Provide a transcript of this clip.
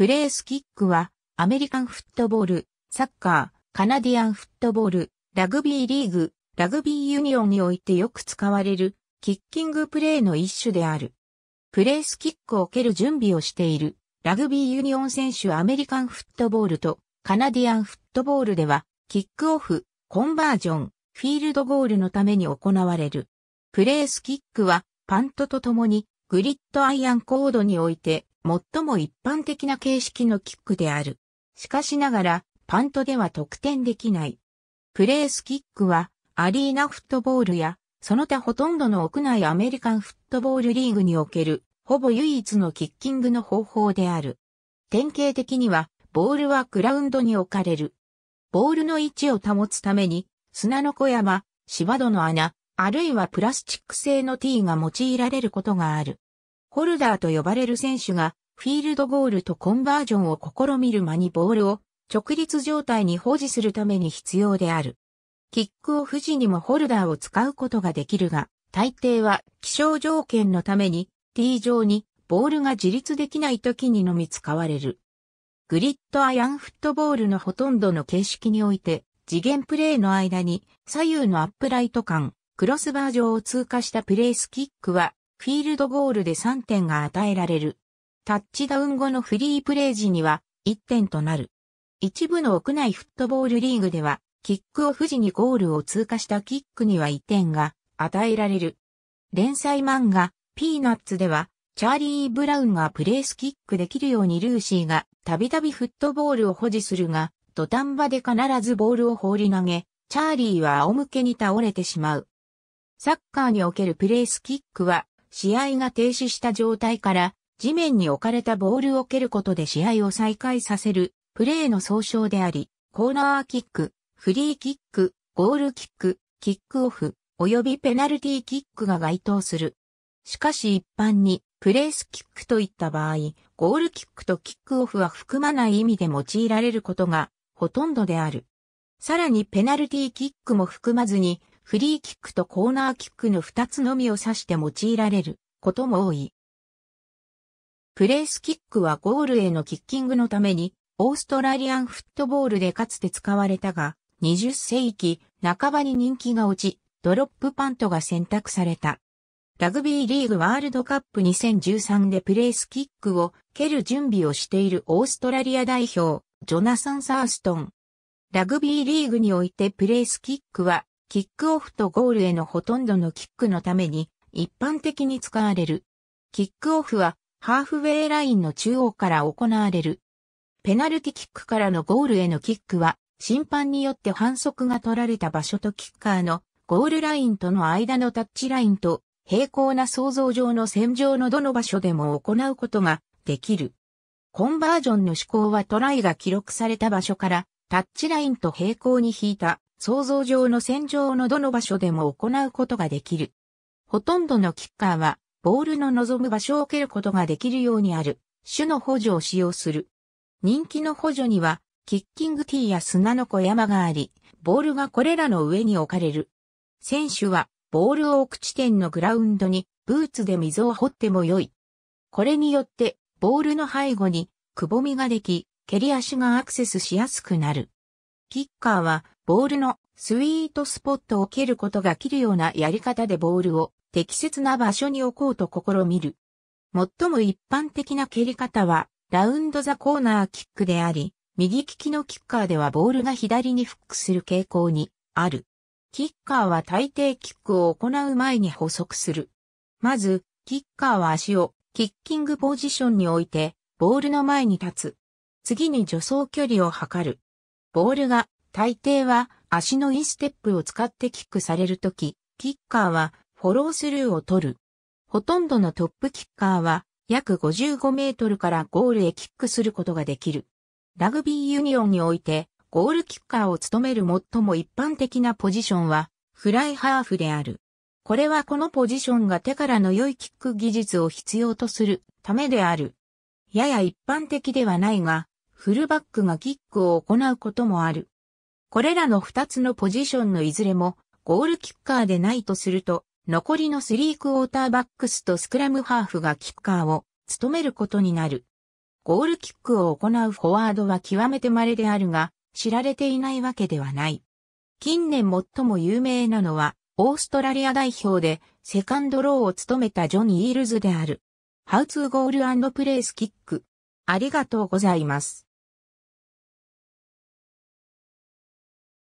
プレースキックは、アメリカンフットボール、サッカー、カナディアンフットボール、ラグビーリーグ、ラグビーユニオンにおいてよく使われる、キッキングプレーの一種である。プレースキックを蹴る準備をしている、ラグビーユニオン選手アメリカンフットボールとカナディアンフットボールでは、キックオフ、コンバージョン、フィールドゴールのために行われる。プレースキックは、パントとともに、グリッドアイアンコードにおいて、最も一般的な形式のキックである。しかしながら、パントでは得点できない。プレースキックは、アリーナフットボールや、その他ほとんどの屋内アメリカンフットボールリーグにおける、ほぼ唯一のキッキングの方法である。典型的には、ボールはグラウンドに置かれる。ボールの位置を保つために、砂の小山、芝戸の穴、あるいはプラスチック製の T が用いられることがある。ホルダーと呼ばれる選手が、フィールドゴールとコンバージョンを試みる間にボールを直立状態に保持するために必要である。キックオフ時にもホルダーを使うことができるが、大抵は気象条件のために T 上にボールが自立できない時にのみ使われる。グリッドアイアンフットボールのほとんどの形式において、次元プレーの間に左右のアップライト間、クロスバー上を通過したプレースキックはフィールドゴールで3点が与えられる。タッチダウン後のフリープレイ時には1点となる。一部の屋内フットボールリーグでは、キックオフ時にゴールを通過したキックには1点が与えられる。連載漫画、ピーナッツでは、チャーリー・ブラウンがプレースキックできるようにルーシーがたびたびフットボールを保持するが、土壇場で必ずボールを放り投げ、チャーリーは仰向けに倒れてしまう。サッカーにおけるプレースキックは試合が停止した状態から地面に置かれたボールを蹴ることで試合を再開させるプレーの総称であり、コーナーキック、フリーキック、ゴールキック、キックオフ、及びペナルティーキックが該当する。しかし一般にプレースキックといった場合、ゴールキックとキックオフは含まない意味で用いられることがほとんどである。さらにペナルティーキックも含まずにフリーキックとコーナーキックの2つのみを指して用いられることも多い。プレースキックはゴールへのキッキングのために、オーストラリアンフットボールでかつて使われたが、20世紀半ばに人気が落ち、ドロップパントが選択された。ラグビーリーグワールドカップ2013でプレースキックを蹴る準備をしているオーストラリア代表、ジョナサン・サーストン。ラグビーリーグにおいてプレースキックはキックオフとゴールへのほとんどのキックのために一般的に使われる。キックオフはハーフウェイラインの中央から行われる。ペナルティキックからのゴールへのキックは審判によって反則が取られた場所とキッカーのゴールラインとの間のタッチラインと平行な想像上の線上のどの場所でも行うことができる。コンバージョンの思考はトライが記録された場所からタッチラインと平行に引いた想像上の戦場のどの場所でも行うことができる。ほとんどのキッカーは、ボールの望む場所を蹴ることができるようにある、種の補助を使用する。人気の補助には、キッキングティーや砂の小山があり、ボールがこれらの上に置かれる。選手は、ボールを置く地点のグラウンドに、ブーツで溝を掘ってもよい。これによって、ボールの背後に、くぼみができ、蹴り足がアクセスしやすくなる。キッカーは、ボールのスイートスポットを蹴ることが切るようなやり方でボールを適切な場所に置こうと試みる。最も一般的な蹴り方は、ラウンドザコーナーキックであり、右利きのキッカーではボールが左にフックする傾向にある。キッカーは大抵キックを行う前に補足する。まず、キッカーは足をキッキングポジションに置いて、ボールの前に立つ。次に助走距離を測る。ボールが、大抵は足のインステップを使ってキックされるとき、キッカーはフォロースルーを取る。ほとんどのトップキッカーは約55メートルからゴールへキックすることができる。ラグビーユニオンにおいてゴールキッカーを務める最も一般的なポジションはフライハーフである。これはこのポジションが手からの良いキック技術を必要とするためである。やや一般的ではないが、フルバックがキックを行うこともある。これらの2つのポジションのいずれも、ゴールキッカーでないとすると、残りの3クォーターバックスとスクラムハーフがキッカーを務めることになる。ゴールキックを行うフォワードは極めて稀であるが、知られていないわけではない。近年最も有名なのは、オーストラリア代表でセカンドローを務めたジョニー・イールズである。ハウツーゴールプレイスキック。ありがとうございます。